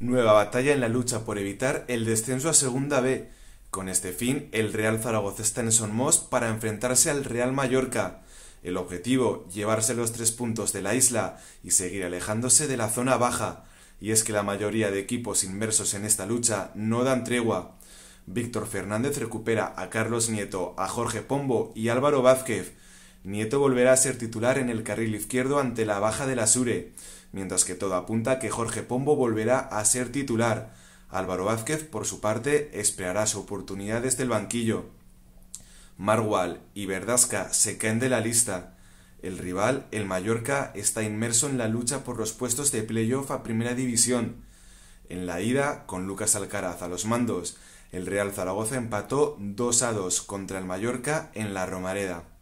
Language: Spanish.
Nueva batalla en la lucha por evitar el descenso a Segunda B. Con este fin, el Real Zaragoza está en Sonmos para enfrentarse al Real Mallorca. El objetivo, llevarse los tres puntos de la isla y seguir alejándose de la zona baja. Y es que la mayoría de equipos inmersos en esta lucha no dan tregua. Víctor Fernández recupera a Carlos Nieto, a Jorge Pombo y Álvaro Vázquez, Nieto volverá a ser titular en el carril izquierdo ante la baja de la mientras que todo apunta que Jorge Pombo volverá a ser titular. Álvaro Vázquez, por su parte, esperará su oportunidad desde el banquillo. Marwal y Verdasca se caen de la lista. El rival, el Mallorca, está inmerso en la lucha por los puestos de playoff a primera división. En la ida, con Lucas Alcaraz a los mandos, el Real Zaragoza empató 2 a 2 contra el Mallorca en la Romareda.